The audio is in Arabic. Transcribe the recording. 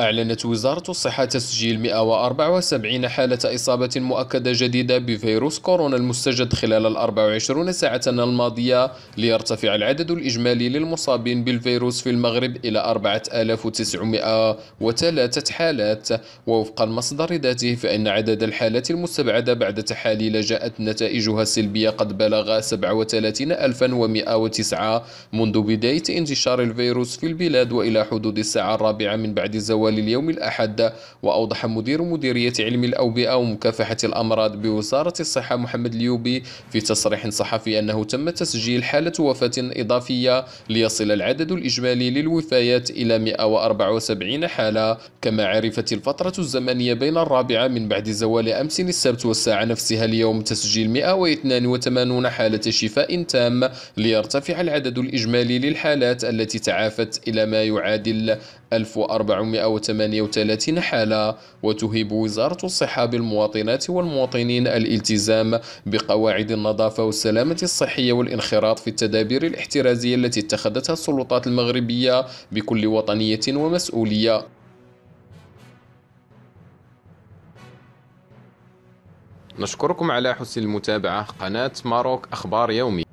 أعلنت وزارة الصحة تسجيل 174 حالة إصابة مؤكدة جديدة بفيروس كورونا المستجد خلال ال 24 ساعة الماضية ليرتفع العدد الإجمالي للمصابين بالفيروس في المغرب إلى 4903 حالات ووفق المصدر ذاته فإن عدد الحالات المستبعدة بعد تحاليل جاءت نتائجها السلبية قد بلغ 37109 منذ بداية انتشار الفيروس في البلاد وإلى حدود الساعة الرابعة من بعد الزواج جدول اليوم الأحد وأوضح مدير مديرية علم الأوبئة ومكافحة الأمراض بوزارة الصحة محمد اليوبي في تصريح صحفي أنه تم تسجيل حالة وفاة إضافية ليصل العدد الإجمالي للوفيات إلى 174 حالة كما عرفت الفترة الزمنية بين الرابعة من بعد زوال أمس السبت والساعة نفسها اليوم تسجيل 182 حالة شفاء تام ليرتفع العدد الإجمالي للحالات التي تعافت إلى ما يعادل 1400 138 حالة وتهيب وزارة الصحة بالمواطنات والمواطنين الالتزام بقواعد النظافة والسلامة الصحية والانخراط في التدابير الاحترازية التي اتخذتها السلطات المغربية بكل وطنية ومسؤولية نشكركم على حسن المتابعة قناة ماروك أخبار يومي